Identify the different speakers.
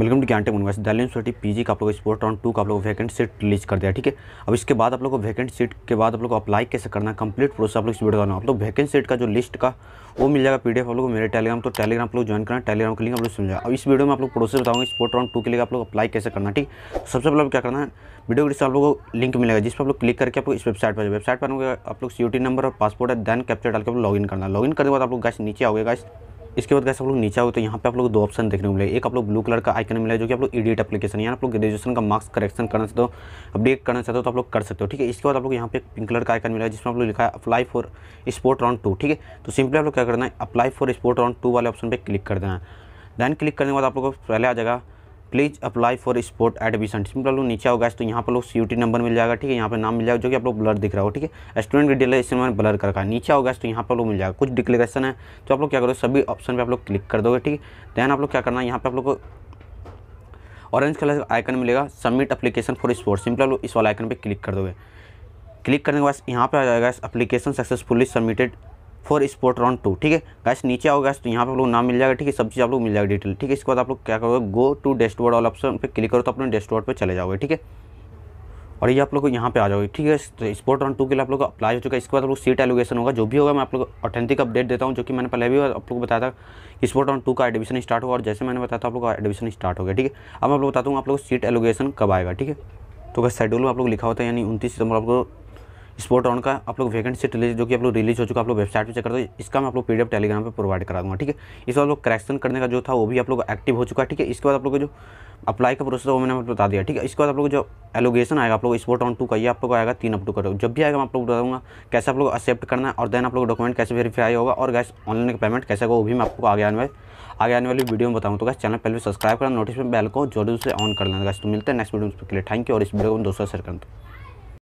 Speaker 1: welcome to Gyantech university Delhi university PG का आप लोग स्पोर्ट राउंड टू का आप लोग वैकेंट सीट रिलीज कर दिया ठीक है अब इसके बाद आप लोग को वैकेंट सीट के बाद आप लोग को अप्लाई कैसे करना है कंप्लीट प्रोसेस आप लोग इस वीडियो करना आप लोग वैकेंट सीट का जो लिस्ट का वो मिल जाएगा पीडीएफ आप लोग मेरे टेलीग्राम तो टेलीग्राम आप लोग ज्वाइन करना टेलीग्राम का लिंक आप लोग समझा अब इस वीडियो में आप लोग प्रोसेस बताऊंगा स्पोर्ट ऑन टू के लिए आप लोग अप्लाई कैसे करना ठीक सबसे पहले क्या करना है वीडियो के आप लोग को लिंक मिलेगा जिस पर आप लोग क्लिक करके आप लोग इस वेबसाइट पर वेबसाइट पर आप लोग सी नंबर और पासपोर्ट है दैन कैप्चर डाल के आप लोग लॉगिन करना लॉगिन करने के बाद आप लोग गैस नीचे आओगे गैस इसके बाद कैसे आप लोग नीचा हो तो यहाँ पे आप लोग दो ऑप्शन देखने को मिले एक आप लोग ब्लू कलर का आइकन मिला है जो कि आप लोग एडिट एप्लीकेशन यहाँ आप लोग ग्रेजुएशन का मार्क्स करेक्शन करना चाहते हो अपडेट करना चाहते हो तो आप लोग कर सकते हो ठीक है इसके बाद आप लोग यहाँ पे पिंक कलर का आइकन मिला है जिसमें आप लोग लिखा है apply for sport round two ठीक है तो सिंपली आप लोग क्या करना है apply for sport round two वाले ऑप्शन पर क्लिक कर देना है देन क्लिक करने के बाद आप लोग पहले आ जाएगा please apply for sport admission simple लोग नीचे होगा तो यहाँ पर लोग सी नंबर मिल जाएगा ठीक है यहाँ पर नाम मिल जाएगा जो कि आप लोग ब्लर दिख रहा हो ठीक है स्टूडेंट की डिटेल इसमें मैंने ब्लर कर रखा है नीचे होगा तो यहाँ पर लोग मिल जाएगा कुछ डिक्लेरेशन है तो आप लोग क्या करो सभी ऑप्शन पर आप लोग क्लिक कर दोगे ठीक है दैन आप लोग क्या करना है यहाँ पर आप लोग को ऑरेंज कलर का आइकन मिलेगा submit application for sport simple लोग इस वाला आइकन पर क्लिक कर दोगे क्लिक करने के बाद यहाँ पर आ जाएगा application successfully submitted for sport round two ठीक है गैस नीचे आओ गैस तो यहाँ पे आप लोग नाम मिल जाएगा ठीक है सब चीज़ आप लोग मिल जाएगा डिटेल ठीक है इसके बाद आप लोग क्या करोगे go to dashboard all option पे क्लिक करो तो अपने डैशबोर्ड पे चले जाओगे ठीक है और ये आप लोग यहाँ पे आ जाओगे ठीक है तो स्पोर्ट रन टू के लिए आप लोग अप्लाई हो चुका है इसके बाद आप लोग सीट एलोगेशन होगा जो भी होगा मैं आप लोग ऑथेंटिक अपडेट देता हूँ जो कि मैंने पहले भी आप लोग बताया था कि स्पोर्ट रन टू का एडमिशन स्टार्ट होगा और जैसे मैंने बताया था आप लोग एडमिशन स्टार्ट हो गया ठीक है अब आप लोग बताता हूँ आप लोग सीट एलोगेशन कब आएगा ठीक है तो अगर शेड्यूल में आप लोग लिखा होता है यानी उनतीस सितंबर लोग स्पोर्ट ऑन का आप लोग वैकेंट सीट रिलीज जो कि आप लोग रिलीज हो चुका आप लोग वेबसाइट पर चेक कर दो इसका मैं आप लोग पीडीएफ टेलीग्राम पर प्रोवाइड करा दूँगा ठीक है इस बार लोग करेक्शन करने का जो था वो भी आप लोग एक्टिव हो चुका है ठीक है इसके बाद आप लोग जो अप्लाई का प्रोसेस वो मैंने आपको बता दिया ठीक है इसके बाद आप लोग जो एलोगेशन आएगा आप लोग स्पोर्ट ऑन टू का ये आप लोग आएगा तीन अपू करो जब भी आएगा मैं आप लोग बता दूँगा कैसे आप लोग एक्सेप्ट करना है और देन आप लोग डॉक्यूमेंट कैसे वेरीफाई होगा और गैस ऑनलाइन का पेमेंट कैसे होगा वो भी मैं आपको आगे आने वाले आगे आने वाली वीडियो में बताऊँ तो गैस चैनल पहले सब्सक्राइब करना नोटिफिकेशन बेल को जरूर से ऑन कर लेना गैस तो मिलते हैं नेक्स्ट वीडियो में उसके लिए थैंक यू और इस वीडियो को दोस्तों शेयर करना